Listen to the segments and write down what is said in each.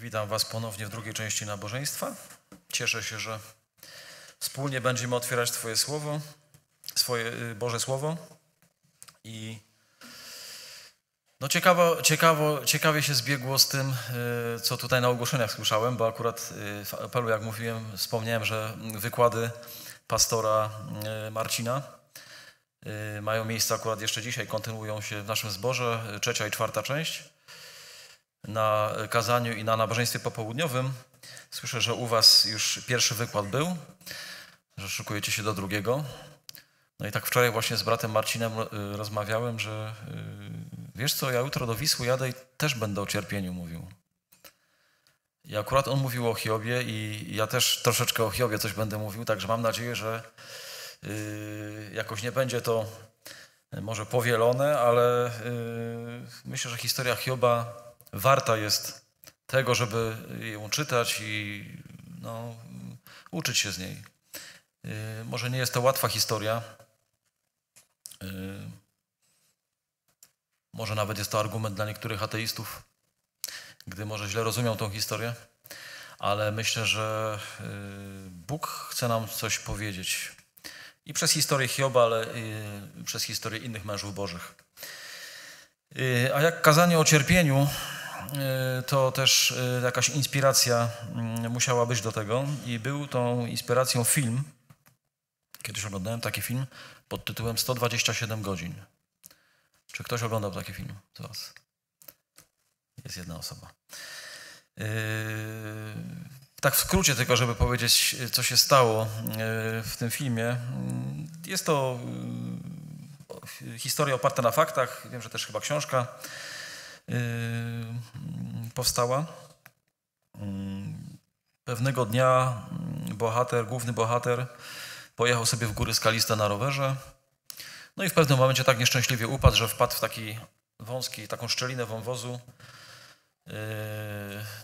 Witam Was ponownie w drugiej części nabożeństwa. Cieszę się, że wspólnie będziemy otwierać Twoje słowo, swoje y, Boże Słowo. I no ciekawo, ciekawo, ciekawie się zbiegło z tym, y, co tutaj na ogłoszeniach słyszałem, bo akurat y, w apelu, jak mówiłem, wspomniałem, że wykłady pastora Marcina mają miejsce akurat jeszcze dzisiaj, kontynuują się w naszym zborze, trzecia i czwarta część na kazaniu i na nabożeństwie popołudniowym. Słyszę, że u Was już pierwszy wykład był, że szykujecie się do drugiego. No i tak wczoraj właśnie z bratem Marcinem e, rozmawiałem, że e, wiesz co, ja jutro do Wisły jadę i też będę o cierpieniu mówił. I akurat on mówił o Hiobie i ja też troszeczkę o Hiobie coś będę mówił, także mam nadzieję, że e, jakoś nie będzie to może powielone, ale myślę, że historia Hioba warta jest tego, żeby ją czytać i no, uczyć się z niej. Y, może nie jest to łatwa historia. Y, może nawet jest to argument dla niektórych ateistów, gdy może źle rozumią tą historię, ale myślę, że y, Bóg chce nam coś powiedzieć. I przez historię Hioba, ale przez historię innych mężów bożych. A jak kazanie o cierpieniu, E, to też e, jakaś inspiracja mm, musiała być do tego i był tą inspiracją film, kiedyś oglądałem taki film pod tytułem 127 godzin. Czy ktoś oglądał taki film z Was? Jest jedna osoba. E, tak w skrócie tylko, żeby powiedzieć, co się stało w tym filmie. Mm, jest to historia oparta na faktach, wiem, że też chyba książka. Y, powstała. Y, pewnego dnia bohater, główny bohater, pojechał sobie w góry skaliste na rowerze. No i w pewnym momencie tak nieszczęśliwie upadł, że wpadł w taki wąski, taką szczelinę wąwozu. Y,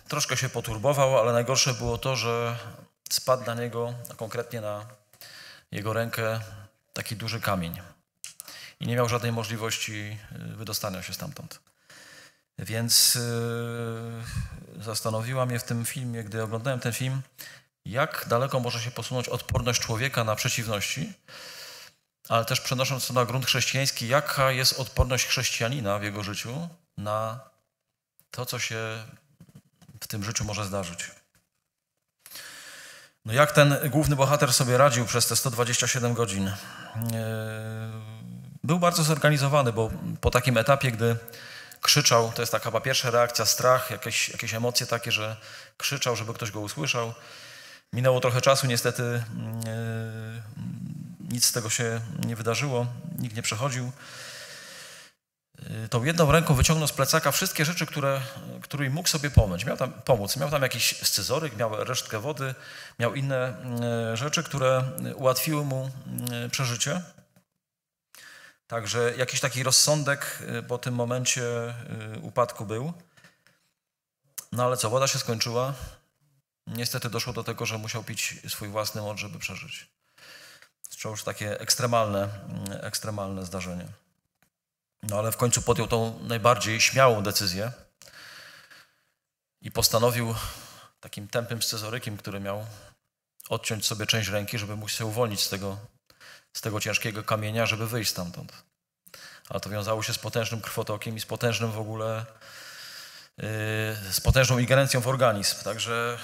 troszkę się poturbował, ale najgorsze było to, że spadł na niego, a konkretnie na jego rękę, taki duży kamień. I nie miał żadnej możliwości wydostania się stamtąd. Więc y, zastanowiła mnie w tym filmie, gdy oglądałem ten film, jak daleko może się posunąć odporność człowieka na przeciwności, ale też przenosząc to na grunt chrześcijański, jaka jest odporność chrześcijanina w jego życiu na to, co się w tym życiu może zdarzyć. No jak ten główny bohater sobie radził przez te 127 godzin? Y, był bardzo zorganizowany, bo po takim etapie, gdy krzyczał, to jest taka chyba pierwsza reakcja, strach, jakieś, jakieś emocje takie, że krzyczał, żeby ktoś go usłyszał. Minęło trochę czasu, niestety yy, nic z tego się nie wydarzyło, nikt nie przechodził. Yy, tą jedną ręką wyciągnął z plecaka wszystkie rzeczy, które, którymi mógł sobie pomóc. Miał tam, pomóc. Miał tam jakiś scyzoryk, miał resztkę wody, miał inne yy, rzeczy, które ułatwiły mu mm, przeżycie. Także jakiś taki rozsądek y, po tym momencie y, upadku był. No ale co, woda się skończyła. Niestety doszło do tego, że musiał pić swój własny mąd, żeby przeżyć. To już takie ekstremalne, mm, ekstremalne zdarzenie. No ale w końcu podjął tą najbardziej śmiałą decyzję i postanowił takim tępym scyzorykiem, który miał, odciąć sobie część ręki, żeby mógł się uwolnić z tego z tego ciężkiego kamienia, żeby wyjść stamtąd. Ale to wiązało się z potężnym krwotokiem i z potężnym w ogóle, yy, z potężną ingerencją w organizm. Także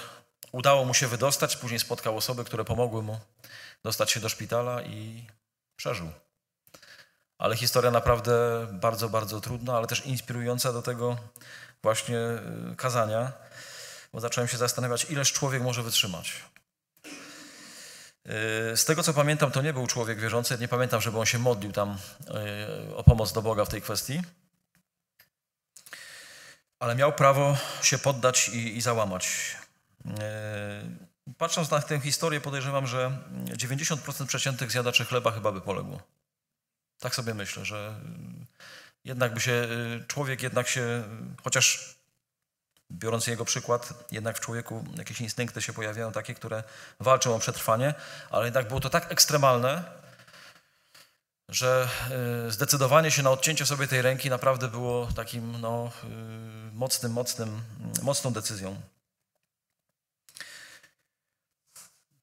udało mu się wydostać, później spotkał osoby, które pomogły mu dostać się do szpitala i przeżył. Ale historia naprawdę bardzo, bardzo trudna, ale też inspirująca do tego właśnie yy, kazania, bo zacząłem się zastanawiać, ileż człowiek może wytrzymać. E, z tego co pamiętam, to nie był człowiek wierzący. Nie pamiętam, żeby on się modlił tam e, o pomoc do Boga w tej kwestii. Ale miał prawo się poddać i, i załamać. E, patrząc na tę historię, podejrzewam, że 90% przeciętnych zjadaczy chleba chyba by poległo. Tak sobie myślę, że jednak by się człowiek jednak się, chociaż biorąc jego przykład, jednak w człowieku jakieś instynkty się pojawiają, takie, które walczą o przetrwanie, ale jednak było to tak ekstremalne, że y, zdecydowanie się na odcięcie sobie tej ręki naprawdę było takim no, y, mocnym, mocnym, mocną decyzją.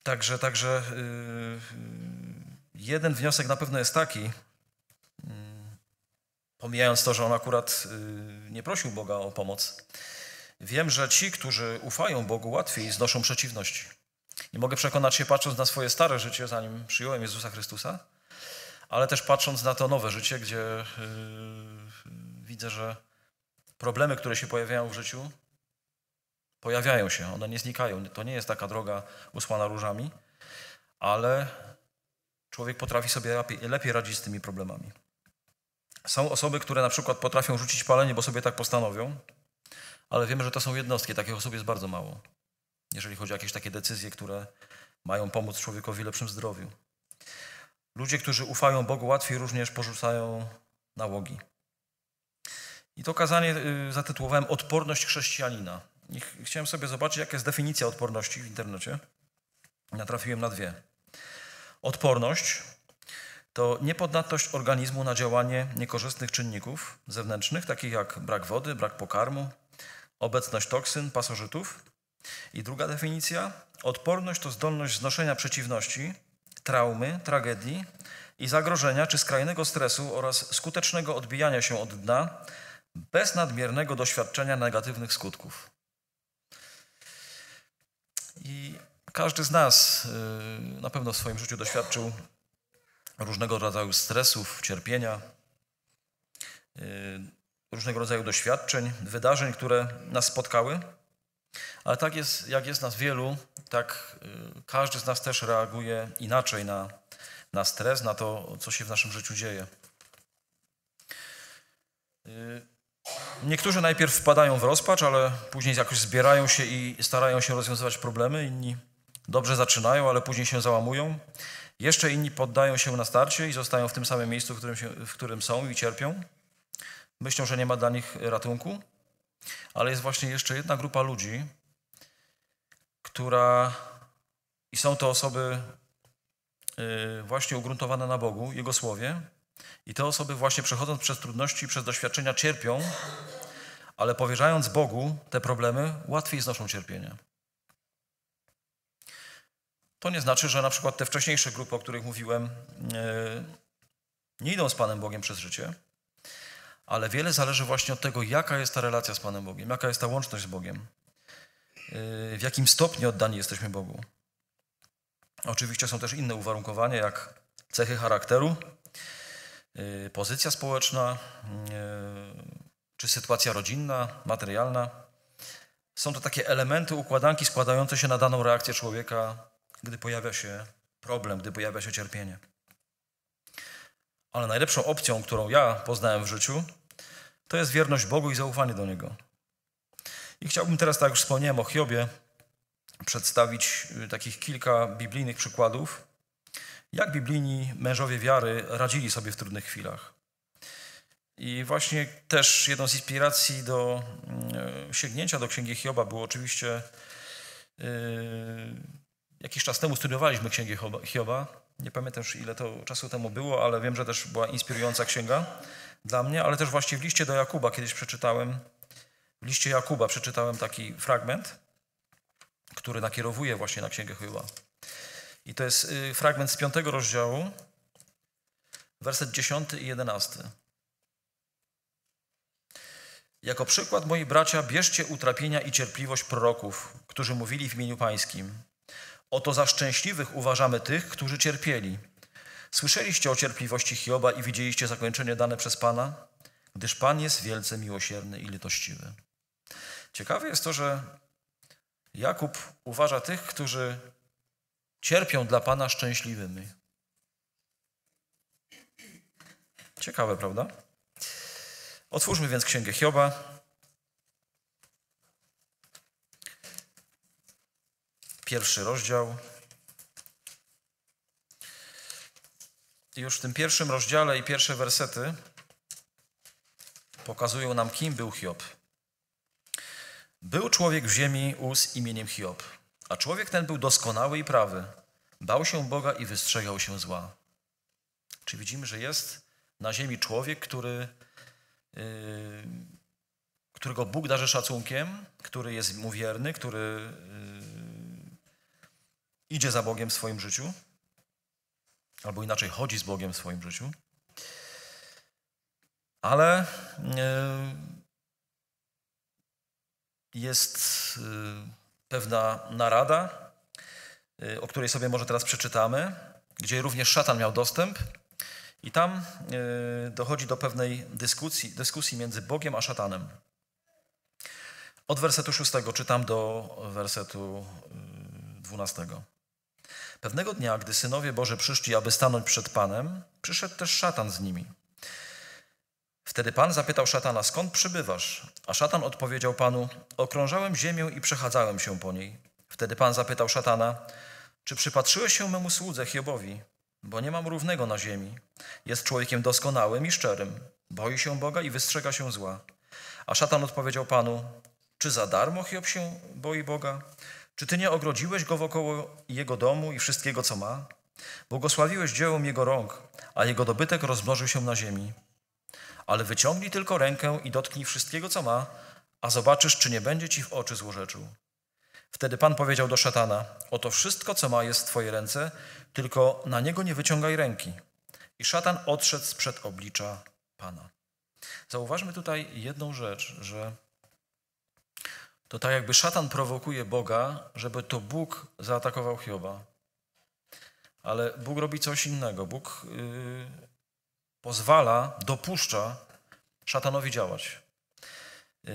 Także, także y, jeden wniosek na pewno jest taki, pomijając to, że on akurat nie prosił Boga o pomoc, Wiem, że ci, którzy ufają Bogu, łatwiej znoszą przeciwności. Nie mogę przekonać się, patrząc na swoje stare życie, zanim przyjąłem Jezusa Chrystusa, ale też patrząc na to nowe życie, gdzie yy, widzę, że problemy, które się pojawiają w życiu, pojawiają się, one nie znikają. To nie jest taka droga usłana różami, ale człowiek potrafi sobie lepiej, lepiej radzić z tymi problemami. Są osoby, które na przykład potrafią rzucić palenie, bo sobie tak postanowią, ale wiemy, że to są jednostki, takich osób jest bardzo mało, jeżeli chodzi o jakieś takie decyzje, które mają pomóc człowiekowi w lepszym zdrowiu. Ludzie, którzy ufają Bogu, łatwiej również porzucają nałogi. I to kazanie y, zatytułowałem Odporność chrześcijanina. I chciałem sobie zobaczyć, jaka jest definicja odporności w internecie. Natrafiłem na dwie. Odporność to niepodatność organizmu na działanie niekorzystnych czynników zewnętrznych, takich jak brak wody, brak pokarmu, obecność toksyn, pasożytów. I druga definicja, odporność to zdolność znoszenia przeciwności, traumy, tragedii i zagrożenia czy skrajnego stresu oraz skutecznego odbijania się od dna bez nadmiernego doświadczenia negatywnych skutków. I każdy z nas y, na pewno w swoim życiu doświadczył różnego rodzaju stresów, cierpienia. Y, różnego rodzaju doświadczeń, wydarzeń, które nas spotkały. Ale tak jest, jak jest nas wielu, tak y, każdy z nas też reaguje inaczej na, na stres, na to, co się w naszym życiu dzieje. Y, niektórzy najpierw wpadają w rozpacz, ale później jakoś zbierają się i starają się rozwiązywać problemy. Inni dobrze zaczynają, ale później się załamują. Jeszcze inni poddają się na starcie i zostają w tym samym miejscu, w którym, się, w którym są i cierpią myślą, że nie ma dla nich ratunku, ale jest właśnie jeszcze jedna grupa ludzi, która i są to osoby y, właśnie ugruntowane na Bogu, Jego Słowie. I te osoby właśnie przechodząc przez trudności, przez doświadczenia cierpią, ale powierzając Bogu te problemy, łatwiej znoszą cierpienie. To nie znaczy, że na przykład te wcześniejsze grupy, o których mówiłem, y, nie idą z Panem Bogiem przez życie, ale wiele zależy właśnie od tego, jaka jest ta relacja z Panem Bogiem, jaka jest ta łączność z Bogiem, y, w jakim stopniu oddani jesteśmy Bogu. Oczywiście są też inne uwarunkowania, jak cechy charakteru, y, pozycja społeczna, y, czy sytuacja rodzinna, materialna. Są to takie elementy układanki składające się na daną reakcję człowieka, gdy pojawia się problem, gdy pojawia się cierpienie. Ale najlepszą opcją, którą ja poznałem w życiu, to jest wierność Bogu i zaufanie do Niego. I chciałbym teraz, tak jak już wspomniałem o Hiobie, przedstawić y, takich kilka biblijnych przykładów, jak biblijni mężowie wiary radzili sobie w trudnych chwilach. I właśnie też jedną z inspiracji do y, sięgnięcia do Księgi Hioba było oczywiście yy, jakiś czas temu studiowaliśmy Księgę Hioba. Nie pamiętam już ile to czasu temu było, ale wiem, że też była inspirująca księga dla mnie, ale też właśnie w liście do Jakuba kiedyś przeczytałem, w liście Jakuba przeczytałem taki fragment, który nakierowuje właśnie na Księgę Hioba. I to jest y, fragment z piątego rozdziału, werset 10 i 11. Jako przykład, moi bracia, bierzcie utrapienia i cierpliwość proroków, którzy mówili w imieniu Pańskim. Oto za szczęśliwych uważamy tych, którzy cierpieli – Słyszeliście o cierpliwości Hioba i widzieliście zakończenie dane przez Pana, gdyż Pan jest wielce miłosierny i litościwy. Ciekawe jest to, że Jakub uważa tych, którzy cierpią dla Pana szczęśliwymi. Ciekawe, prawda? Otwórzmy więc księgę Hioba. Pierwszy rozdział. już w tym pierwszym rozdziale i pierwsze wersety pokazują nam, kim był Hiob. Był człowiek w ziemi z imieniem Hiob, a człowiek ten był doskonały i prawy. Bał się Boga i wystrzegał się zła. Czy widzimy, że jest na ziemi człowiek, który, yy, którego Bóg darzy szacunkiem, który jest mu wierny, który yy, idzie za Bogiem w swoim życiu? albo inaczej chodzi z Bogiem w swoim życiu. Ale e, jest e, pewna narada, e, o której sobie może teraz przeczytamy, gdzie również szatan miał dostęp. I tam dochodzi do pewnej dyskusji, dyskusji między Bogiem a szatanem. Od wersetu 6 czytam do wersetu 12. Pewnego dnia, gdy synowie Boże przyszli, aby stanąć przed Panem, przyszedł też szatan z nimi. Wtedy Pan zapytał szatana, skąd przybywasz? A szatan odpowiedział Panu, okrążałem ziemię i przechadzałem się po niej. Wtedy Pan zapytał szatana, czy przypatrzyłeś się memu słudze Hiobowi? Bo nie mam równego na ziemi. Jest człowiekiem doskonałym i szczerym. Boi się Boga i wystrzega się zła. A szatan odpowiedział Panu, czy za darmo Hiob się boi Boga? Czy ty nie ogrodziłeś go wokoło jego domu i wszystkiego, co ma? Błogosławiłeś dziełom jego rąk, a jego dobytek rozmnożył się na ziemi. Ale wyciągnij tylko rękę i dotknij wszystkiego, co ma, a zobaczysz, czy nie będzie ci w oczy złorzeczył. Wtedy Pan powiedział do szatana: Oto wszystko, co ma, jest w twoje ręce, tylko na niego nie wyciągaj ręki. I szatan odszedł sprzed oblicza Pana. Zauważmy tutaj jedną rzecz, że to tak jakby szatan prowokuje Boga, żeby to Bóg zaatakował Hioba. Ale Bóg robi coś innego. Bóg yy, pozwala, dopuszcza szatanowi działać. Yy,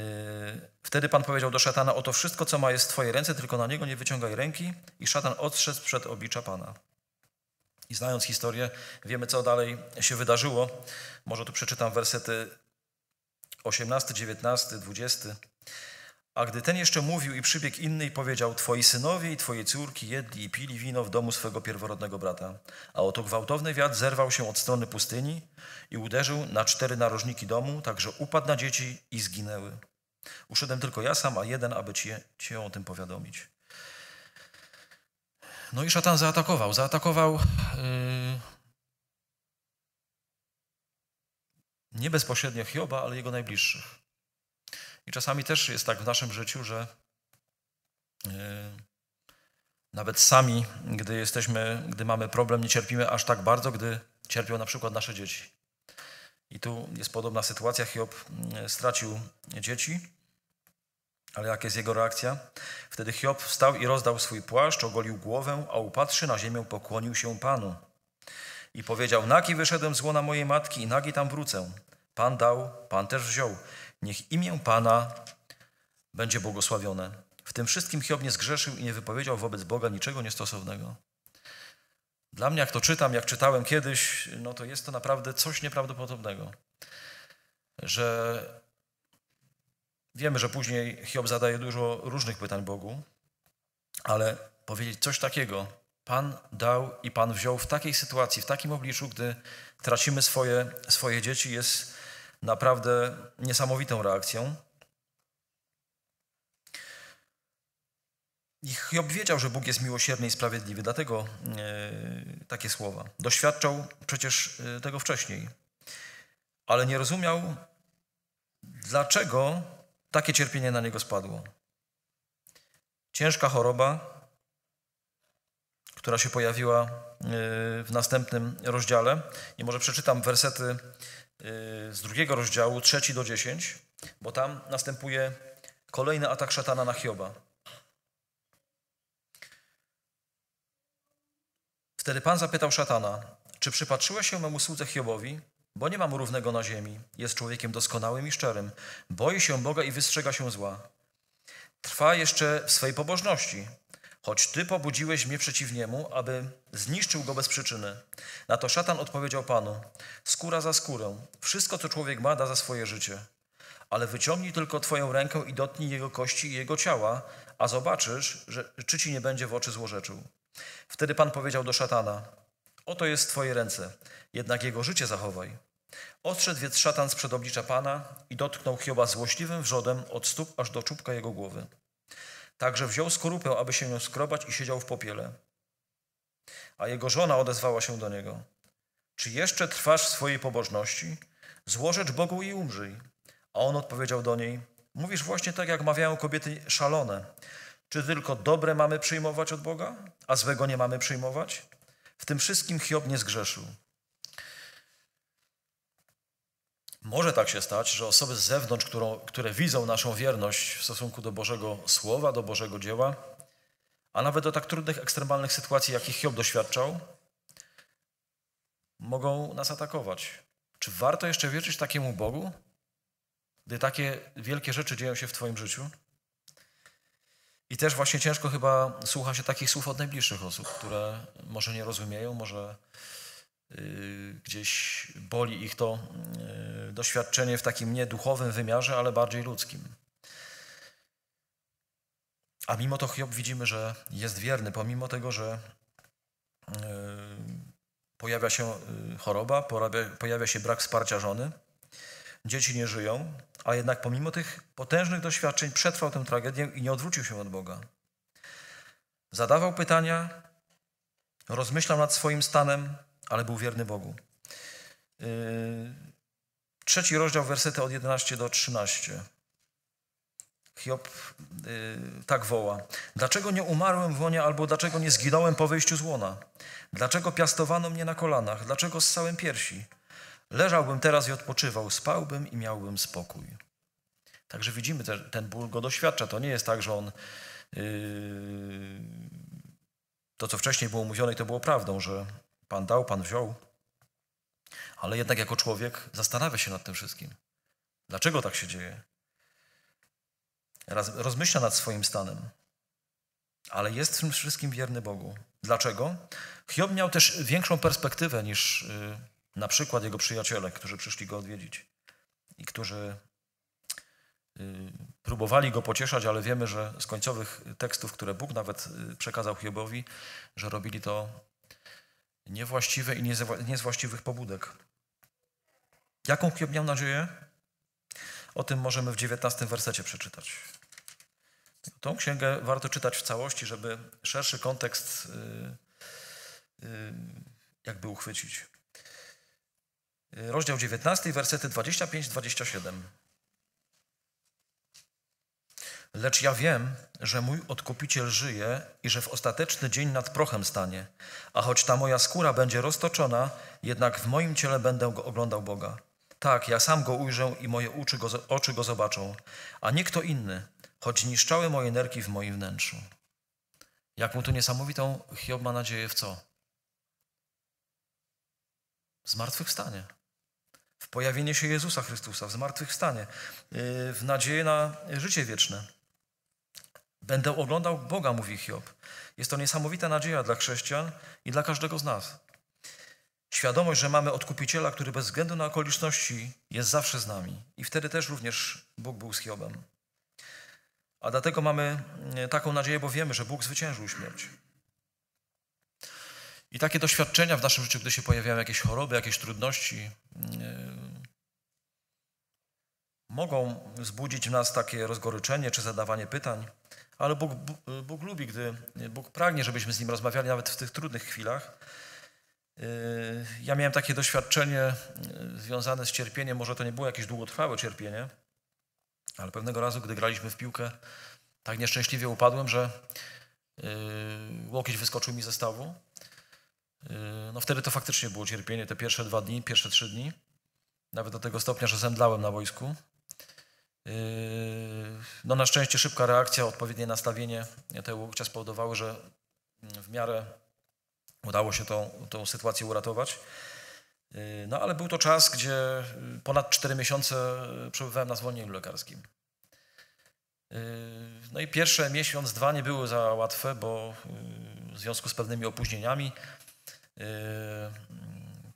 wtedy Pan powiedział do szatana, oto wszystko, co ma jest w Twojej ręce, tylko na niego nie wyciągaj ręki. I szatan odszedł przed oblicza Pana. I znając historię, wiemy, co dalej się wydarzyło. Może tu przeczytam wersety 18, 19, 20. A gdy ten jeszcze mówił i przybiegł inny i powiedział, twoi synowie i twoje córki jedli i pili wino w domu swego pierworodnego brata. A oto gwałtowny wiatr zerwał się od strony pustyni i uderzył na cztery narożniki domu, tak że upadł na dzieci i zginęły. Uszedłem tylko ja sam, a jeden, aby cię, cię o tym powiadomić. No i szatan zaatakował. Zaatakował yy, nie bezpośrednio Hioba, ale jego najbliższych. I czasami też jest tak w naszym życiu, że e, nawet sami, gdy jesteśmy, gdy mamy problem, nie cierpimy aż tak bardzo, gdy cierpią na przykład nasze dzieci. I tu jest podobna sytuacja. Hiob e, stracił dzieci, ale jaka jest jego reakcja? Wtedy Hiob wstał i rozdał swój płaszcz, ogolił głowę, a upatrzy na ziemię pokłonił się Panu. I powiedział, nagi wyszedłem z łona mojej matki i nagi tam wrócę. Pan dał, Pan też wziął. Niech imię Pana będzie błogosławione. W tym wszystkim Hiob nie zgrzeszył i nie wypowiedział wobec Boga niczego niestosownego. Dla mnie, jak to czytam, jak czytałem kiedyś, no to jest to naprawdę coś nieprawdopodobnego, że wiemy, że później Hiob zadaje dużo różnych pytań Bogu, ale powiedzieć coś takiego, Pan dał i Pan wziął w takiej sytuacji, w takim obliczu, gdy tracimy swoje, swoje dzieci, jest naprawdę niesamowitą reakcją. I Hiob wiedział, że Bóg jest miłosierny i sprawiedliwy, dlatego yy, takie słowa. Doświadczał przecież e, tego wcześniej, ale nie rozumiał, dlaczego takie cierpienie na niego spadło. Ciężka choroba, która się pojawiła e, w następnym rozdziale. I może przeczytam wersety z drugiego rozdziału, trzeci do dziesięć, bo tam następuje kolejny atak szatana na Hioba. Wtedy Pan zapytał szatana, czy przypatrzyłeś się memu słudze Hiobowi, bo nie ma mu równego na ziemi, jest człowiekiem doskonałym i szczerym, boi się Boga i wystrzega się zła. Trwa jeszcze w swej pobożności, Choć Ty pobudziłeś mnie przeciw niemu, aby zniszczył go bez przyczyny. Na to szatan odpowiedział Panu, skóra za skórę, wszystko co człowiek ma da za swoje życie. Ale wyciągnij tylko Twoją rękę i dotknij jego kości i jego ciała, a zobaczysz, że, czy Ci nie będzie w oczy złorzeczył. Wtedy Pan powiedział do szatana, oto jest Twoje ręce, jednak jego życie zachowaj. Odszedł więc szatan z przedoblicza Pana i dotknął Hioba złośliwym wrzodem od stóp aż do czubka jego głowy. Także wziął skorupę, aby się nią skrobać i siedział w popiele. A jego żona odezwała się do niego. Czy jeszcze trwasz w swojej pobożności? Złożecz Bogu i umrzyj. A on odpowiedział do niej, mówisz właśnie tak, jak mawiają kobiety szalone. Czy tylko dobre mamy przyjmować od Boga, a złego nie mamy przyjmować? W tym wszystkim Hiob nie zgrzeszył. Może tak się stać, że osoby z zewnątrz, którą, które widzą naszą wierność w stosunku do Bożego Słowa, do Bożego dzieła, a nawet do tak trudnych, ekstremalnych sytuacji, jakich Hiob doświadczał, mogą nas atakować. Czy warto jeszcze wierzyć takiemu Bogu, gdy takie wielkie rzeczy dzieją się w Twoim życiu? I też właśnie ciężko chyba słucha się takich słów od najbliższych osób, które może nie rozumieją, może yy, gdzieś boli ich to. Yy, doświadczenie w takim nie duchowym wymiarze, ale bardziej ludzkim. A mimo to Hiob widzimy, że jest wierny, pomimo tego, że e, pojawia się e, choroba, pojawia się brak wsparcia żony, dzieci nie żyją, a jednak pomimo tych potężnych doświadczeń przetrwał tę tragedię i nie odwrócił się od Boga. Zadawał pytania, rozmyślał nad swoim stanem, ale był wierny Bogu. E, Trzeci rozdział, wersety od 11 do 13. Hiob yy, tak woła. Dlaczego nie umarłem w łonie, albo dlaczego nie zginąłem po wyjściu z łona? Dlaczego piastowano mnie na kolanach? Dlaczego ssałem piersi? Leżałbym teraz i odpoczywał, spałbym i miałbym spokój. Także widzimy, ten, ten ból go doświadcza. To nie jest tak, że on... Yy, to, co wcześniej było mówione, i to było prawdą, że Pan dał, Pan wziął. Ale jednak jako człowiek zastanawia się nad tym wszystkim. Dlaczego tak się dzieje? Rozmyśla nad swoim stanem, ale jest w tym wszystkim wierny Bogu. Dlaczego? Hiob miał też większą perspektywę niż yy, na przykład jego przyjaciele, którzy przyszli go odwiedzić i którzy y, próbowali go pocieszać, ale wiemy, że z końcowych tekstów, które Bóg nawet y, przekazał Hiobowi, że robili to niewłaściwe i nie z właściwych pobudek. Jaką Hiob miał nadzieję? O tym możemy w 19 wersecie przeczytać. Tą księgę warto czytać w całości, żeby szerszy kontekst y, y, jakby uchwycić. Rozdział 19, wersety 25-27. Lecz ja wiem, że mój odkupiciel żyje i że w ostateczny dzień nad prochem stanie. A choć ta moja skóra będzie roztoczona, jednak w moim ciele będę go oglądał Boga. Tak, ja sam go ujrzę i moje oczy go, oczy go zobaczą, a nie kto inny, choć niszczały moje nerki w moim wnętrzu. Jak mu tu niesamowitą Hiob ma nadzieję w co? W zmartwychwstanie. W pojawienie się Jezusa Chrystusa, w zmartwychwstanie. Yy, w nadzieję na życie wieczne. Będę oglądał Boga, mówi Hiob. Jest to niesamowita nadzieja dla chrześcijan i dla każdego z nas. Świadomość, że mamy odkupiciela, który bez względu na okoliczności jest zawsze z nami. I wtedy też również Bóg był z Hiobem. A dlatego mamy e, taką nadzieję, bo wiemy, że Bóg zwyciężył śmierć. I takie doświadczenia w naszym życiu, gdy się pojawiają jakieś choroby, jakieś trudności, yy, mogą wzbudzić w nas takie rozgoryczenie czy zadawanie pytań ale Bóg, Bóg lubi, gdy Bóg pragnie, żebyśmy z Nim rozmawiali nawet w tych trudnych chwilach. Y, ja miałem takie doświadczenie y, związane z cierpieniem, może to nie było jakieś długotrwałe cierpienie, ale pewnego razu, gdy graliśmy w piłkę, tak nieszczęśliwie upadłem, że y, łokieć wyskoczył mi ze stawu. No wtedy to faktycznie było cierpienie, te pierwsze dwa dni, pierwsze trzy dni. Nawet do tego stopnia, że zemdlałem na wojsku. Yy, no na szczęście szybka reakcja, odpowiednie nastawienie tego łokcia spowodowały, że w miarę udało się tą, tą sytuację uratować. Yy, no ale był to czas, gdzie ponad 4 miesiące przebywałem na zwolnieniu lekarskim. Yy, no i pierwsze miesiąc, dwa nie były za łatwe, bo w związku z pewnymi opóźnieniami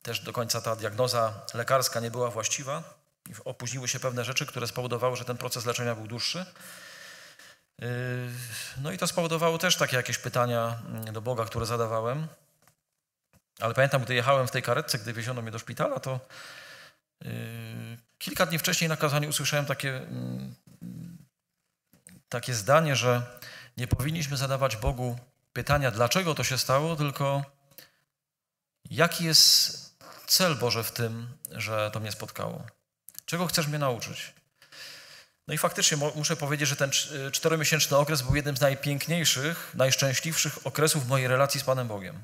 też do końca ta diagnoza lekarska nie była właściwa opóźniły się pewne rzeczy, które spowodowały, że ten proces leczenia był dłuższy. Yy, no i to spowodowało też takie jakieś pytania mm, do Boga, które zadawałem. Ale pamiętam, gdy jechałem w tej karetce, gdy wieziono mnie do szpitala, to yy, kilka dni wcześniej na kazaniu usłyszałem takie, mm, takie zdanie, że nie powinniśmy zadawać Bogu pytania, dlaczego to się stało, tylko jaki jest cel Boże w tym, że to mnie spotkało. Czego chcesz mnie nauczyć? No i faktycznie muszę powiedzieć, że ten y, czteromiesięczny okres był jednym z najpiękniejszych, najszczęśliwszych okresów mojej relacji z Panem Bogiem.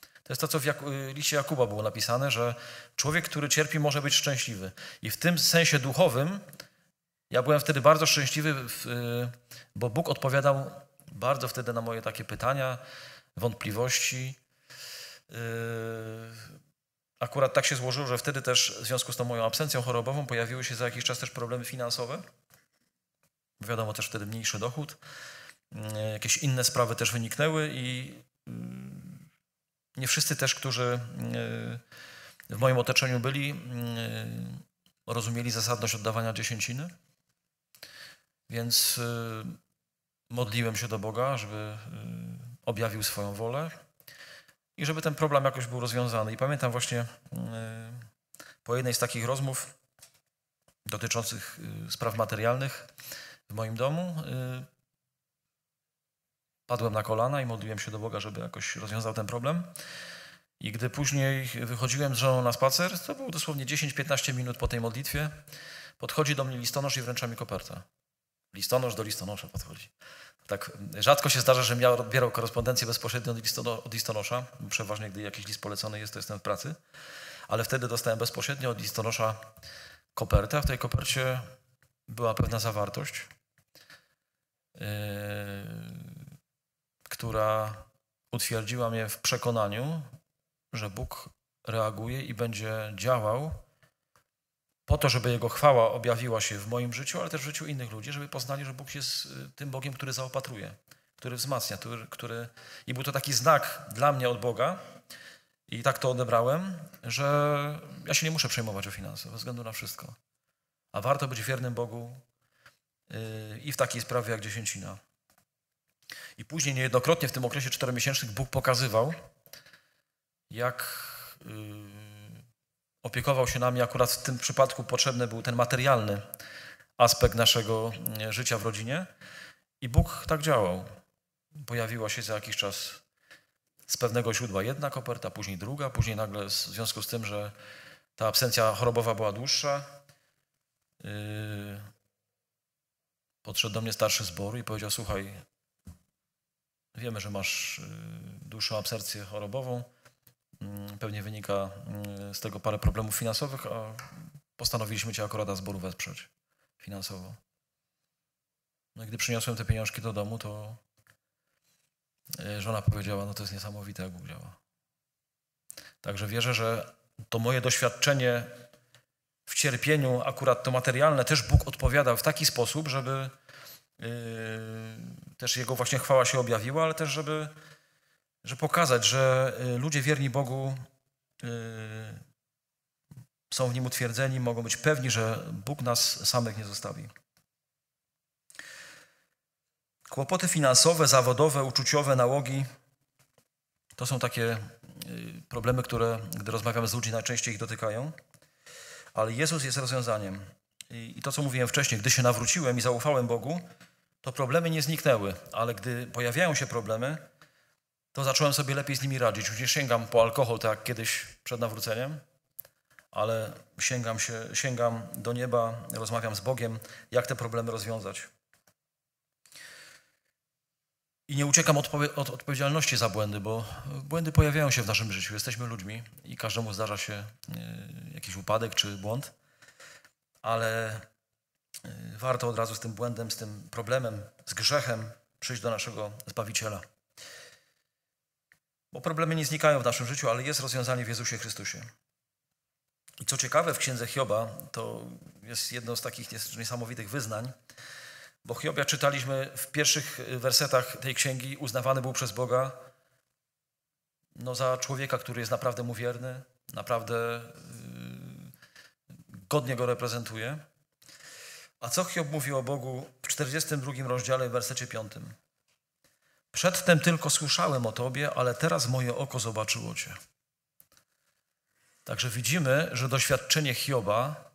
To jest to, co w y, liście Jakuba było napisane, że człowiek, który cierpi, może być szczęśliwy. I w tym sensie duchowym ja byłem wtedy bardzo szczęśliwy, y, bo Bóg odpowiadał bardzo wtedy na moje takie pytania, wątpliwości. Akurat tak się złożyło, że wtedy też w związku z tą moją absencją chorobową pojawiły się za jakiś czas też problemy finansowe. Wiadomo, też wtedy mniejszy dochód. Mm, jakieś inne sprawy też wyniknęły i mm, nie wszyscy też, którzy mm, w moim otoczeniu byli, rozumieli zasadność oddawania dziesięciny. Więc y, modliłem się do Boga, żeby y, objawił swoją wolę, i żeby ten problem jakoś był rozwiązany. I pamiętam właśnie mm, po jednej z takich rozmów dotyczących y, spraw materialnych w moim domu y, padłem na kolana i modliłem się do Boga, żeby jakoś rozwiązał ten problem. I gdy później wychodziłem z żoną na spacer, to było dosłownie 10-15 minut po tej modlitwie, podchodzi do mnie listonosz i wręcza mi kopertę. Listonosz do listonosza podchodzi. Tak rzadko się zdarza, że ja odbierał korespondencję bezpośrednio od listonosza. Przeważnie, gdy jakiś list polecony jest, to jestem w pracy. Ale wtedy dostałem bezpośrednio od listonosza kopertę. W tej kopercie była pewna zawartość, yy, która utwierdziła mnie w przekonaniu, że Bóg reaguje i będzie działał po to, żeby Jego chwała objawiła się w moim życiu, ale też w życiu innych ludzi, żeby poznali, że Bóg jest y, tym Bogiem, który zaopatruje, który wzmacnia. Który, który... I był to taki znak dla mnie od Boga, i tak to odebrałem, że ja się nie muszę przejmować o finanse, ze względu na wszystko. A warto być wiernym Bogu y, i w takiej sprawie jak dziesięcina. I później niejednokrotnie w tym okresie czteromiesięcznym Bóg pokazywał, jak y, opiekował się nami. Akurat w tym przypadku potrzebny był ten materialny aspekt naszego e, życia w rodzinie. I Bóg tak działał. Pojawiła się za jakiś czas z pewnego źródła jedna koperta, później druga, później nagle w związku z tym, że ta absencja chorobowa była dłuższa, yy, podszedł do mnie starszy zboru i powiedział: Słuchaj, wiemy, że masz yy, dłuższą absencję chorobową, Mm, pewnie wynika mm, z tego parę problemów finansowych, a postanowiliśmy Cię akurat Rada Zboru wesprzeć finansowo. No i gdy przyniosłem te pieniążki do domu, to e, żona powiedziała, no to jest niesamowite, jak Bóg działa. Także wierzę, że to moje doświadczenie w cierpieniu, akurat to materialne, też Bóg odpowiadał w taki sposób, żeby yy, też Jego właśnie chwała się objawiła, ale też żeby że pokazać, że y, ludzie wierni Bogu y, są w Nim utwierdzeni, mogą być pewni, że Bóg nas samych nie zostawi. Kłopoty finansowe, zawodowe, uczuciowe, nałogi to są takie y, problemy, które, gdy rozmawiamy z ludźmi, najczęściej ich dotykają. Ale Jezus jest rozwiązaniem. I to, co mówiłem wcześniej, gdy się nawróciłem i zaufałem Bogu, to problemy nie zniknęły, ale gdy pojawiają się problemy, to zacząłem sobie lepiej z nimi radzić. Już nie sięgam po alkohol, tak jak kiedyś przed nawróceniem, ale sięgam, się, sięgam do nieba, rozmawiam z Bogiem, jak te problemy rozwiązać. I nie uciekam od, od odpowiedzialności za błędy, bo błędy pojawiają się w naszym życiu. Jesteśmy ludźmi i każdemu zdarza się e, jakiś upadek czy błąd, ale e, warto od razu z tym błędem, z tym problemem, z grzechem przyjść do naszego Zbawiciela. Bo problemy nie znikają w naszym życiu, ale jest rozwiązanie w Jezusie Chrystusie. I co ciekawe w księdze Hioba, to jest jedno z takich niesamowitych wyznań, bo Hiob, jak czytaliśmy w pierwszych y, wersetach tej księgi, uznawany był przez Boga no, za człowieka, który jest naprawdę mu wierny, naprawdę y, godnie go reprezentuje. A co Hiob mówi o Bogu w 42 rozdziale, w wersecie 5? Przedtem tylko słyszałem o Tobie, ale teraz moje oko zobaczyło Cię. Także widzimy, że doświadczenie Hioba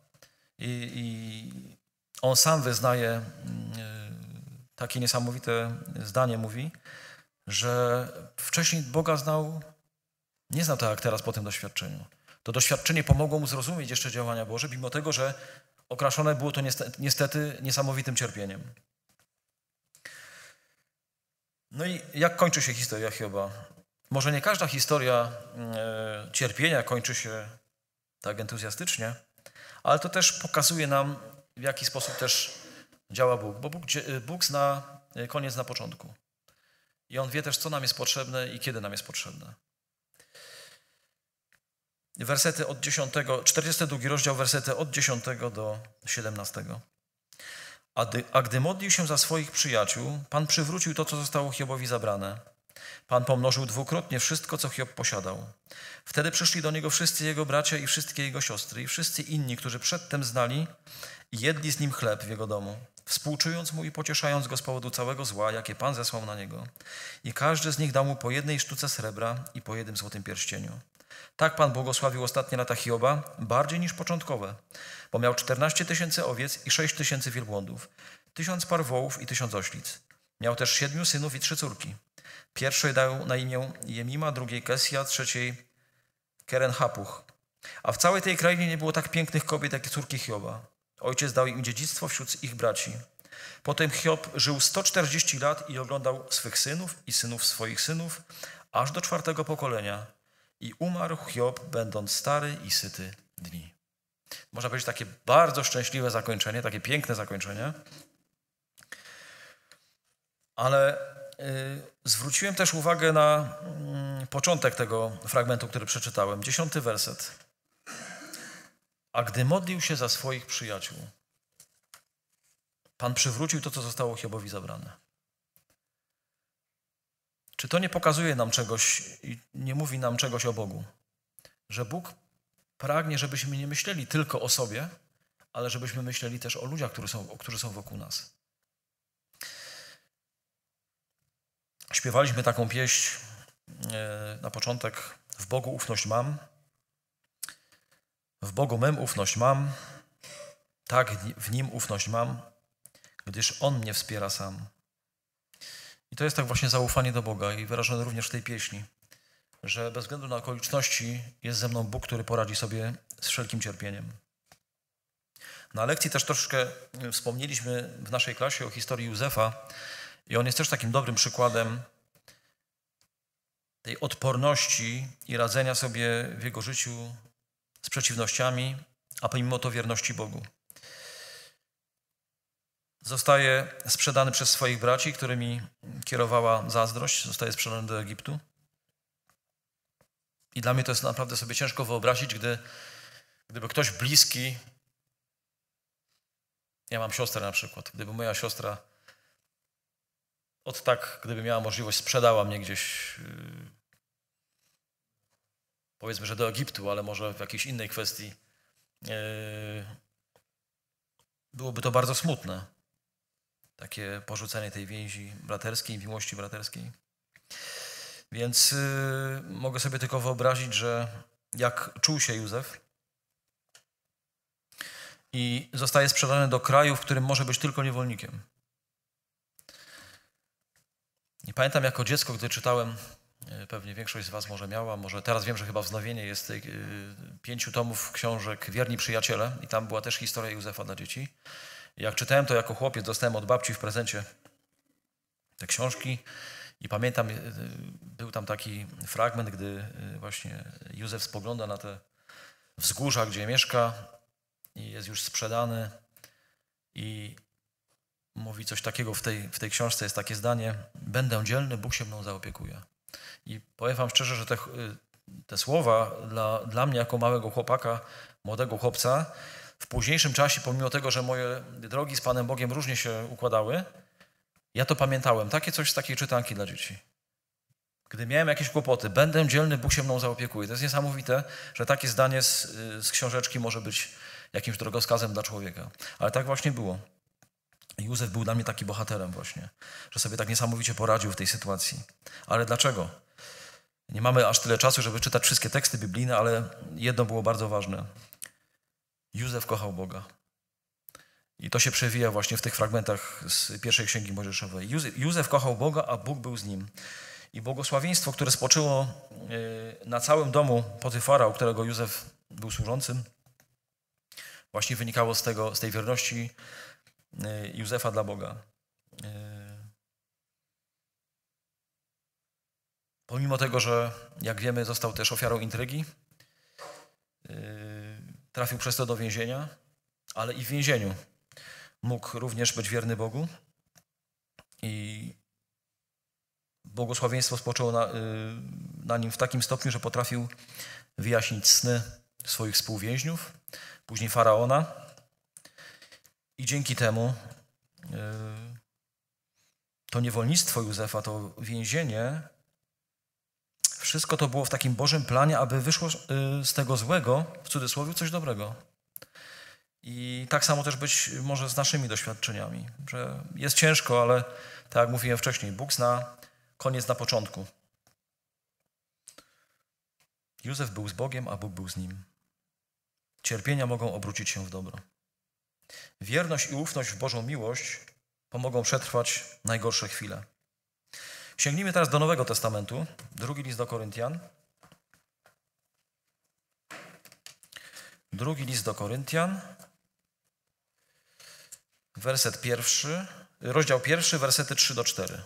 i, i on sam wyznaje mm, e, takie niesamowite zdanie, mówi, że wcześniej Boga znał, nie znał tak jak teraz po tym doświadczeniu. To doświadczenie pomogło mu zrozumieć jeszcze działania Boże, mimo tego, że okraszone było to niestety, niestety niesamowitym cierpieniem. No i jak kończy się historia Hioba? Może nie każda historia mm, e, cierpienia kończy się tak entuzjastycznie, ale to też pokazuje nam, w jaki sposób też działa Bóg, bo Bóg, Bóg zna e, koniec na początku. I On wie też, co nam jest potrzebne i kiedy nam jest potrzebne. Wersety od 10, 42 rozdział, wersety od 10 do 17. A gdy, a gdy modlił się za swoich przyjaciół, Pan przywrócił to, co zostało Hiobowi zabrane. Pan pomnożył dwukrotnie wszystko, co Hiob posiadał. Wtedy przyszli do niego wszyscy jego bracia i wszystkie jego siostry i wszyscy inni, którzy przedtem znali i jedli z nim chleb w jego domu, współczując mu i pocieszając go z powodu całego zła, jakie Pan zesłał na niego. I każdy z nich dał mu po jednej sztuce srebra i po jednym złotym pierścieniu. Tak Pan błogosławił ostatnie lata Hioba, bardziej niż początkowe bo miał 14 tysięcy owiec i 6 tysięcy wielbłądów, tysiąc par wołów i tysiąc oślic. Miał też siedmiu synów i trzy córki. Pierwszej dał na imię Jemima, drugiej Kesja, trzeciej Kerenhapuch. A w całej tej krainie nie było tak pięknych kobiet, jak córki Hioba. Ojciec dał im dziedzictwo wśród ich braci. Potem Hiob żył 140 lat i oglądał swych synów i synów swoich synów, aż do czwartego pokolenia. I umarł Hiob, będąc stary i syty dni. Można powiedzieć takie bardzo szczęśliwe zakończenie, takie piękne zakończenie. Ale y, zwróciłem też uwagę na mm, początek tego fragmentu, który przeczytałem, dziesiąty werset. A gdy modlił się za swoich przyjaciół, Pan przywrócił to, co zostało Hiobowi zabrane. Czy to nie pokazuje nam czegoś i nie mówi nam czegoś o Bogu? Że Bóg pragnie, żebyśmy nie myśleli tylko o sobie, ale żebyśmy myśleli też o ludziach, którzy są, którzy są wokół nas. Śpiewaliśmy taką pieśń e, na początek W Bogu ufność mam. W Bogu mym ufność mam. Tak, w Nim ufność mam, gdyż On mnie wspiera sam. I to jest tak właśnie zaufanie do Boga i wyrażone również w tej pieśni że bez względu na okoliczności jest ze mną Bóg, który poradzi sobie z wszelkim cierpieniem. Na lekcji też troszkę wspomnieliśmy w naszej klasie o historii Józefa i on jest też takim dobrym przykładem tej odporności i radzenia sobie w jego życiu z przeciwnościami, a pomimo to wierności Bogu. Zostaje sprzedany przez swoich braci, którymi kierowała zazdrość, zostaje sprzedany do Egiptu. I dla mnie to jest naprawdę sobie ciężko wyobrazić, gdy, gdyby ktoś bliski, ja mam siostrę na przykład, gdyby moja siostra od tak, gdyby miała możliwość, sprzedała mnie gdzieś, yy, powiedzmy, że do Egiptu, ale może w jakiejś innej kwestii, yy, byłoby to bardzo smutne. Takie porzucenie tej więzi braterskiej, miłości braterskiej. Więc y, mogę sobie tylko wyobrazić, że jak czuł się Józef i zostaje sprzedany do kraju, w którym może być tylko niewolnikiem. I pamiętam jako dziecko, gdy czytałem, y, pewnie większość z Was może miała, może teraz wiem, że chyba wznowienie jest y, pięciu tomów książek Wierni Przyjaciele i tam była też historia Józefa dla dzieci. jak czytałem to jako chłopiec, dostałem od babci w prezencie te książki. I pamiętam, e, e, był tam taki fragment, gdy e, właśnie Józef spogląda na te wzgórza, gdzie mieszka i jest już sprzedany i mówi coś takiego w tej, w tej książce, jest takie zdanie, będę dzielny, Bóg się mną zaopiekuje. I powiem wam szczerze, że te, te słowa dla, dla mnie jako małego chłopaka, młodego chłopca, w późniejszym czasie, pomimo tego, że moje drogi z Panem Bogiem różnie się układały, ja to pamiętałem. Takie coś z takiej czytanki dla dzieci. Gdy miałem jakieś kłopoty, będę dzielny, Bóg się mną zaopiekuje. To jest niesamowite, że takie zdanie z, z książeczki może być jakimś drogowskazem dla człowieka. Ale tak właśnie było. Józef był dla mnie taki bohaterem właśnie, że sobie tak niesamowicie poradził w tej sytuacji. Ale dlaczego? Nie mamy aż tyle czasu, żeby czytać wszystkie teksty biblijne, ale jedno było bardzo ważne. Józef kochał Boga. I to się przewija właśnie w tych fragmentach z pierwszej księgi Mojżeszowej. Józef kochał Boga, a Bóg był z nim. I błogosławieństwo, które spoczyło e, na całym domu Potyfara, u którego Józef był służącym, właśnie wynikało z, tego, z tej wierności e, Józefa dla Boga. E, pomimo tego, że jak wiemy, został też ofiarą intrygi, trafił przez to do więzienia, ale i w więzieniu mógł również być wierny Bogu. I błogosławieństwo spoczęło na, y, na nim w takim stopniu, że potrafił wyjaśnić sny swoich współwięźniów, później faraona. I dzięki temu y, to niewolnictwo Józefa, to więzienie, wszystko to było w takim Bożym planie, aby wyszło y, z tego złego, w cudzysłowie, coś dobrego. I tak samo też być może z naszymi doświadczeniami, że jest ciężko, ale tak jak mówiłem wcześniej, Bóg zna koniec na początku. Józef był z Bogiem, a Bóg był z nim. Cierpienia mogą obrócić się w dobro. Wierność i ufność w Bożą miłość pomogą przetrwać najgorsze chwile. Sięgnijmy teraz do Nowego Testamentu, drugi list do Koryntian. Drugi list do Koryntian, werset pierwszy, rozdział pierwszy, wersety 3 do 4.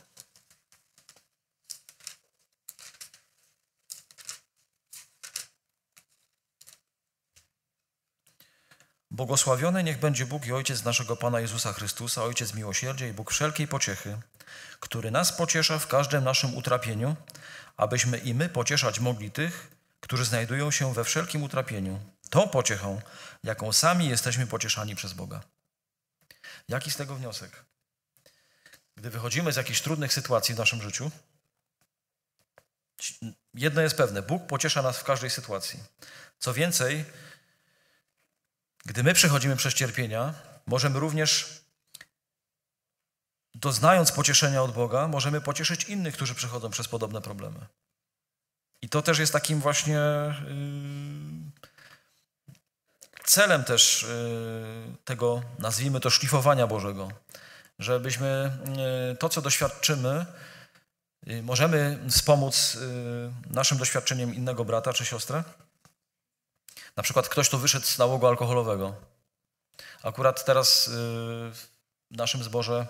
Błogosławiony niech będzie Bóg i Ojciec naszego Pana Jezusa Chrystusa, Ojciec miłosierdzia i Bóg wszelkiej pociechy, który nas pociesza w każdym naszym utrapieniu, abyśmy i my pocieszać mogli tych, którzy znajdują się we wszelkim utrapieniu, tą pociechą, jaką sami jesteśmy pocieszani przez Boga. Jaki z tego wniosek? Gdy wychodzimy z jakichś trudnych sytuacji w naszym życiu, jedno jest pewne: Bóg pociesza nas w każdej sytuacji. Co więcej, gdy my przechodzimy przez cierpienia, możemy również, doznając pocieszenia od Boga, możemy pocieszyć innych, którzy przechodzą przez podobne problemy. I to też jest takim właśnie. Yy celem też y, tego, nazwijmy to, szlifowania Bożego, żebyśmy y, to, co doświadczymy, y, możemy wspomóc naszym doświadczeniem innego brata czy siostrę. Na przykład ktoś, kto wyszedł z nałogu alkoholowego. Akurat teraz w naszym zborze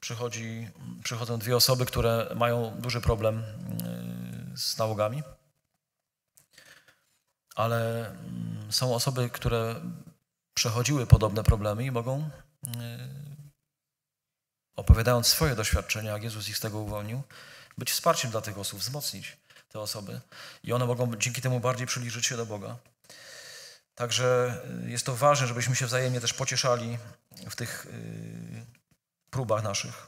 przychodzi, przychodzą dwie osoby, które mają duży problem z nałogami ale mm, są osoby, które przechodziły podobne problemy i mogą, y, opowiadając swoje doświadczenia, jak Jezus ich z tego uwolnił, być wsparciem dla tych osób, wzmocnić te osoby i one mogą dzięki temu bardziej przybliżyć się do Boga. Także y, jest to ważne, żebyśmy się wzajemnie też pocieszali w tych y, próbach naszych.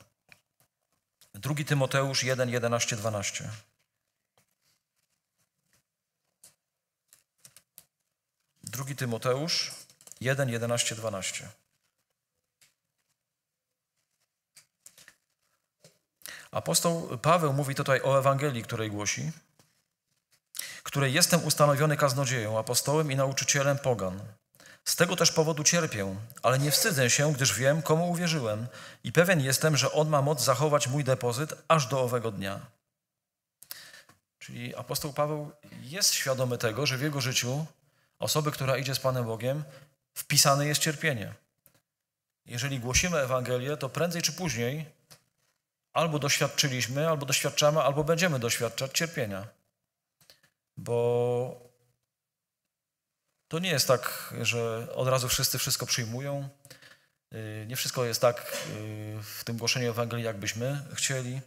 2 Tymoteusz 1, 11, 12. 2 Tymoteusz 1, 11, 12. Apostoł Paweł mówi tutaj o Ewangelii, której głosi, której jestem ustanowiony kaznodzieją, apostołem i nauczycielem pogan. Z tego też powodu cierpię, ale nie wstydzę się, gdyż wiem, komu uwierzyłem i pewien jestem, że On ma moc zachować mój depozyt aż do owego dnia. Czyli apostoł Paweł jest świadomy tego, że w jego życiu osoby, która idzie z Panem Bogiem, wpisane jest cierpienie. Jeżeli głosimy Ewangelię, to prędzej czy później albo doświadczyliśmy, albo doświadczamy, albo będziemy doświadczać cierpienia. Bo to nie jest tak, że od razu wszyscy wszystko przyjmują. Y, nie wszystko jest tak y, w tym głoszeniu Ewangelii, jakbyśmy chcieli.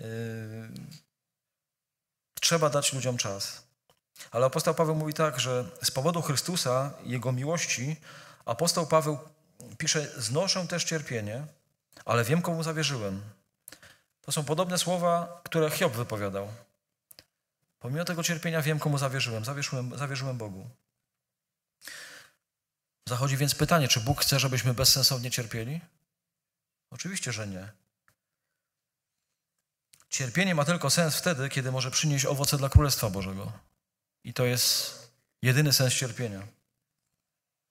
Y, trzeba dać ludziom czas. Ale apostoł Paweł mówi tak, że z powodu Chrystusa, Jego miłości, apostoł Paweł pisze, znoszę też cierpienie, ale wiem, komu zawierzyłem. To są podobne słowa, które Hiob wypowiadał. Pomimo tego cierpienia wiem, komu zawierzyłem. Zawierzyłem, zawierzyłem Bogu. Zachodzi więc pytanie, czy Bóg chce, żebyśmy bezsensownie cierpieli? Oczywiście, że nie. Cierpienie ma tylko sens wtedy, kiedy może przynieść owoce dla Królestwa Bożego. I to jest jedyny sens cierpienia.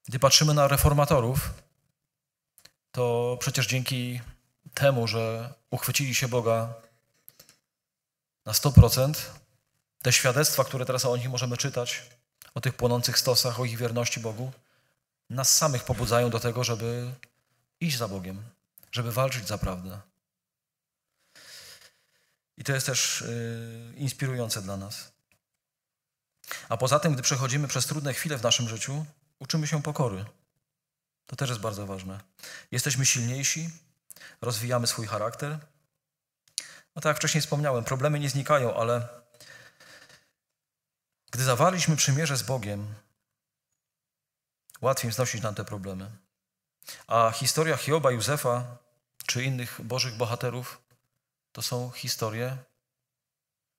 Gdy patrzymy na reformatorów, to przecież dzięki temu, że uchwycili się Boga na 100%, te świadectwa, które teraz o nich możemy czytać, o tych płonących stosach, o ich wierności Bogu, nas samych pobudzają do tego, żeby iść za Bogiem, żeby walczyć za prawdę. I to jest też y, inspirujące dla nas. A poza tym, gdy przechodzimy przez trudne chwile w naszym życiu, uczymy się pokory. To też jest bardzo ważne. Jesteśmy silniejsi, rozwijamy swój charakter. No tak jak wcześniej wspomniałem, problemy nie znikają, ale gdy zawarliśmy przymierze z Bogiem, łatwiej znosić nam te problemy. A historia Hioba, Józefa czy innych bożych bohaterów to są historie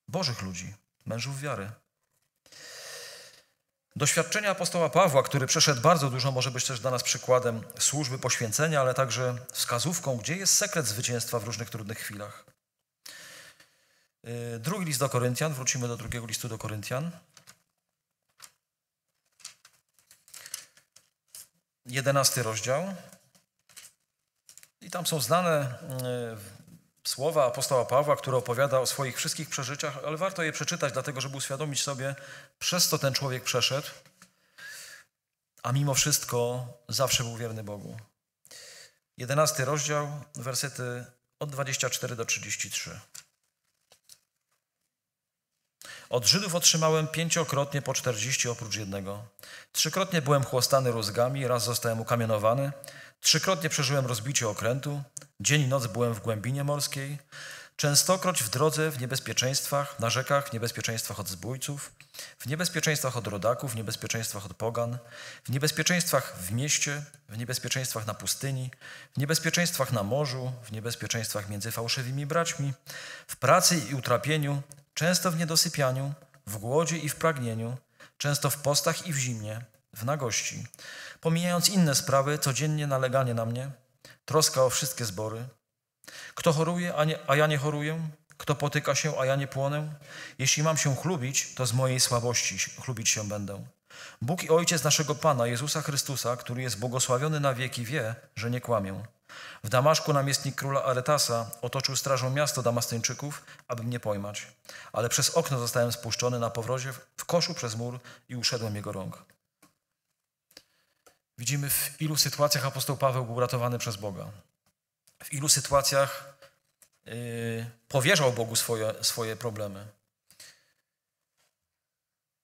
bożych ludzi, mężów wiary. Doświadczenie apostoła Pawła, który przeszedł bardzo dużo, może być też dla nas przykładem służby poświęcenia, ale także wskazówką, gdzie jest sekret zwycięstwa w różnych trudnych chwilach. Y, drugi list do Koryntian, wrócimy do drugiego listu do Koryntian. Jedenasty rozdział. I tam są znane y, słowa apostoła Pawła, który opowiada o swoich wszystkich przeżyciach, ale warto je przeczytać, dlatego żeby uświadomić sobie, przez co ten człowiek przeszedł, a mimo wszystko zawsze był wierny Bogu. 11 rozdział, wersety od 24 do 33. Od Żydów otrzymałem pięciokrotnie po czterdzieści oprócz jednego. Trzykrotnie byłem chłostany rózgami, raz zostałem ukamienowany – Trzykrotnie przeżyłem rozbicie okrętu, dzień i noc byłem w głębinie morskiej, częstokroć w drodze, w niebezpieczeństwach, na rzekach, w niebezpieczeństwach od zbójców, w niebezpieczeństwach od rodaków, w niebezpieczeństwach od pogan, w niebezpieczeństwach w mieście, w niebezpieczeństwach na pustyni, w niebezpieczeństwach na morzu, w niebezpieczeństwach między fałszywymi braćmi, w pracy i utrapieniu, często w niedosypianiu, w głodzie i w pragnieniu, często w postach i w zimnie, w nagości. Pomijając inne sprawy, codziennie naleganie na mnie, troska o wszystkie zbory. Kto choruje, a, nie, a ja nie choruję? Kto potyka się, a ja nie płonę? Jeśli mam się chlubić, to z mojej słabości chlubić się będę. Bóg i Ojciec naszego Pana Jezusa Chrystusa, który jest błogosławiony na wieki, wie, że nie kłamię. W Damaszku namiestnik króla Aretasa otoczył strażą miasto Damastyńczyków, aby mnie pojmać. Ale przez okno zostałem spuszczony na powrozie w koszu przez mur i uszedłem jego rąk. Widzimy w ilu sytuacjach apostoł Paweł był ratowany przez Boga. W ilu sytuacjach yy, powierzał Bogu swoje, swoje problemy.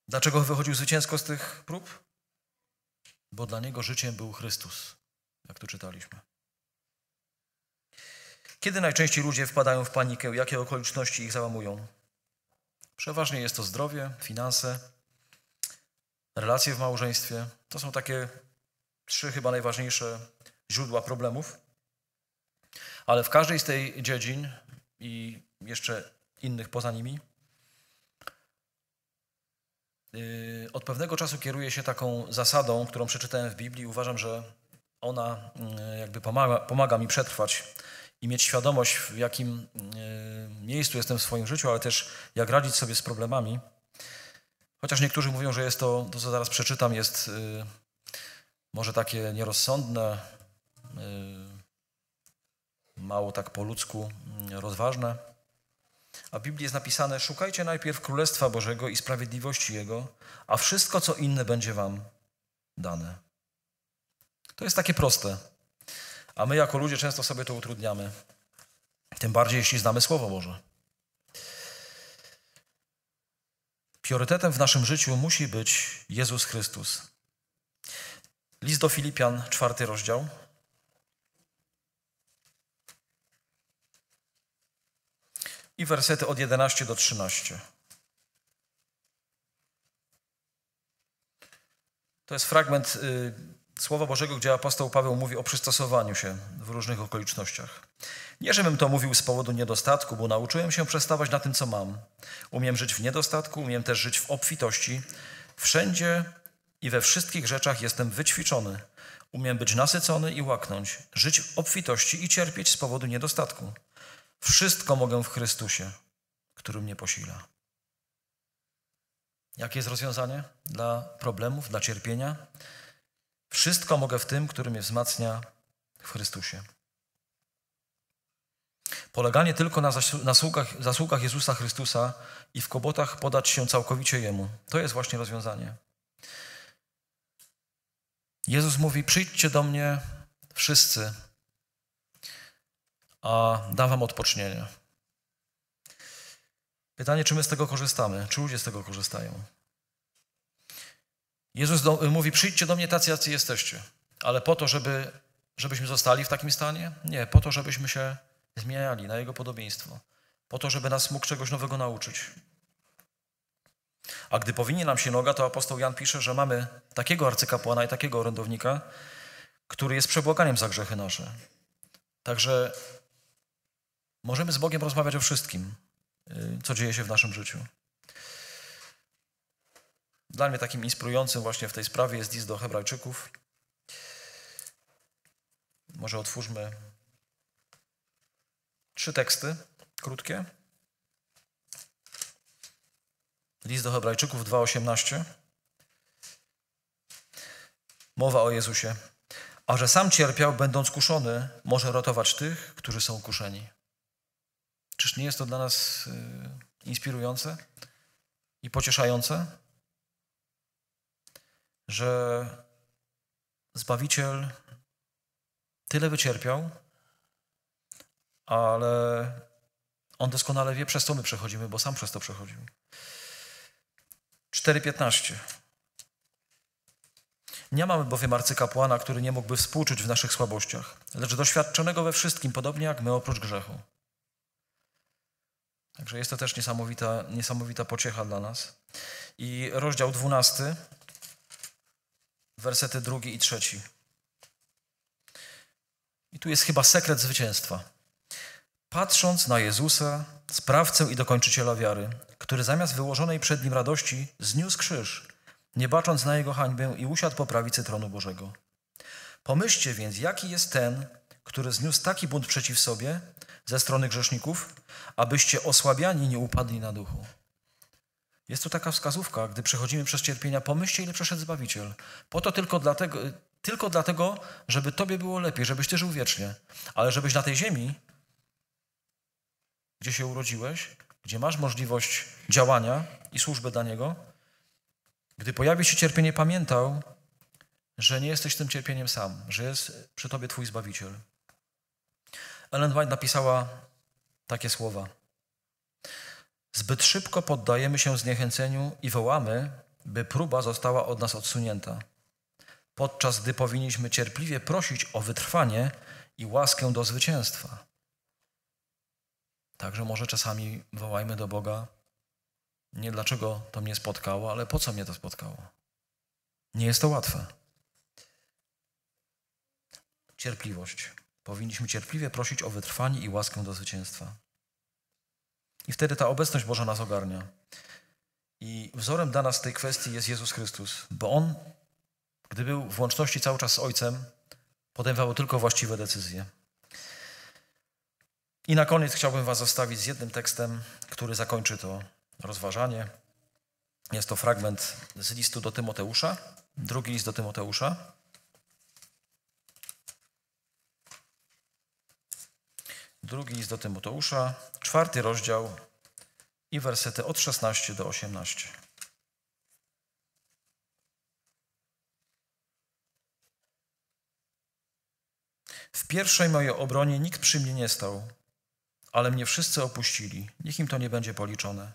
Dlaczego wychodził zwycięsko z tych prób? Bo dla niego życiem był Chrystus, jak tu czytaliśmy. Kiedy najczęściej ludzie wpadają w panikę? Jakie okoliczności ich załamują? Przeważnie jest to zdrowie, finanse, relacje w małżeństwie. To są takie trzy chyba najważniejsze źródła problemów. Ale w każdej z tej dziedzin i jeszcze innych poza nimi, yy, od pewnego czasu kieruję się taką zasadą, którą przeczytałem w Biblii. Uważam, że ona yy, jakby pomaga, pomaga mi przetrwać i mieć świadomość, w jakim yy, miejscu jestem w swoim życiu, ale też jak radzić sobie z problemami. Chociaż niektórzy mówią, że jest to, to co zaraz przeczytam, jest może takie nierozsądne, y, mało tak po ludzku mm, rozważne. A w Biblii jest napisane: Szukajcie najpierw Królestwa Bożego i sprawiedliwości Jego, a wszystko, co inne, będzie Wam dane. To jest takie proste. A my, jako ludzie, często sobie to utrudniamy. Tym bardziej, jeśli znamy Słowo Boże. Priorytetem w naszym życiu musi być Jezus Chrystus. List do Filipian, czwarty rozdział. I wersety od 11 do 13. To jest fragment y, Słowa Bożego, gdzie apostoł Paweł mówi o przystosowaniu się w różnych okolicznościach. Nie, żebym to mówił z powodu niedostatku, bo nauczyłem się przestawać na tym, co mam. Umiem żyć w niedostatku, umiem też żyć w obfitości. Wszędzie i we wszystkich rzeczach jestem wyćwiczony. Umiem być nasycony i łaknąć, żyć w obfitości i cierpieć z powodu niedostatku. Wszystko mogę w Chrystusie, który mnie posila. Jakie jest rozwiązanie dla problemów, dla cierpienia? Wszystko mogę w tym, który mnie wzmacnia w Chrystusie. Poleganie tylko na zasługach, zasługach Jezusa Chrystusa i w kłopotach podać się całkowicie Jemu. To jest właśnie rozwiązanie. Jezus mówi: Przyjdźcie do mnie wszyscy, a dam wam odpocznienie. Pytanie, czy my z tego korzystamy? Czy ludzie z tego korzystają? Jezus do, mówi: Przyjdźcie do mnie tacy, jacy jesteście, ale po to, żeby, żebyśmy zostali w takim stanie? Nie, po to, żebyśmy się zmieniali na Jego podobieństwo, po to, żeby nas mógł czegoś nowego nauczyć. A gdy powinien nam się noga, to apostoł Jan pisze, że mamy takiego arcykapłana i takiego orędownika, który jest przebłaganiem za grzechy nasze. Także możemy z Bogiem rozmawiać o wszystkim, y, co dzieje się w naszym życiu. Dla mnie takim inspirującym właśnie w tej sprawie jest list do Hebrajczyków. Może otwórzmy trzy teksty krótkie. List do Hebrajczyków 2:18. Mowa o Jezusie. A że sam cierpiał, będąc kuszony, może ratować tych, którzy są kuszeni. Czyż nie jest to dla nas y, inspirujące i pocieszające? Że Zbawiciel tyle wycierpiał, ale On doskonale wie, przez co my przechodzimy, bo sam przez to przechodził. 4:15. Nie mamy bowiem arcykapłana, który nie mógłby współczuć w naszych słabościach, lecz doświadczonego we wszystkim, podobnie jak my oprócz grzechu. Także jest to też niesamowita, niesamowita pociecha dla nas. I rozdział 12, wersety drugi i trzeci. I tu jest chyba sekret zwycięstwa patrząc na Jezusa, sprawcę i dokończyciela wiary, który zamiast wyłożonej przed nim radości zniósł krzyż, nie bacząc na jego hańbę i usiadł po prawicy tronu Bożego. Pomyślcie więc, jaki jest ten, który zniósł taki bunt przeciw sobie ze strony grzeszników, abyście osłabiani nie upadli na duchu. Jest tu taka wskazówka, gdy przechodzimy przez cierpienia, pomyślcie, ile przeszedł Zbawiciel. Po to tylko dlatego, tylko dlatego, żeby Tobie było lepiej, żebyś Ty żył wiecznie, ale żebyś na tej ziemi gdzie się urodziłeś, gdzie masz możliwość działania i służby dla Niego, gdy pojawi się cierpienie, pamiętał, że nie jesteś tym cierpieniem sam, że jest przy Tobie Twój Zbawiciel. Ellen White napisała takie słowa. Zbyt szybko poddajemy się zniechęceniu i wołamy, by próba została od nas odsunięta, podczas gdy powinniśmy cierpliwie prosić o wytrwanie i łaskę do zwycięstwa. Także może czasami wołajmy do Boga, nie dlaczego to mnie spotkało, ale po co mnie to spotkało. Nie jest to łatwe. Cierpliwość. Powinniśmy cierpliwie prosić o wytrwanie i łaskę do zwycięstwa. I wtedy ta obecność Boża nas ogarnia. I wzorem dla nas w tej kwestii jest Jezus Chrystus, bo On, gdy był w łączności cały czas z Ojcem, podejmował tylko właściwe decyzje. I na koniec chciałbym Was zostawić z jednym tekstem, który zakończy to rozważanie. Jest to fragment z listu do Tymoteusza, drugi list do Tymoteusza. Drugi list do Tymoteusza, czwarty rozdział i wersety od 16 do 18. W pierwszej mojej obronie nikt przy mnie nie stał ale mnie wszyscy opuścili, niech im to nie będzie policzone.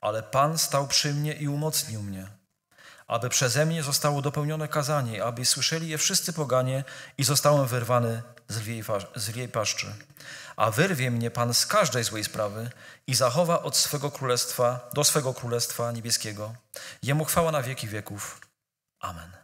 Ale Pan stał przy mnie i umocnił mnie, aby przeze mnie zostało dopełnione kazanie, aby słyszeli je wszyscy poganie i zostałem wyrwany z jej, paszczy. A wyrwie mnie Pan z każdej złej sprawy i zachowa od swego królestwa do swego królestwa niebieskiego. Jemu chwała na wieki wieków. Amen.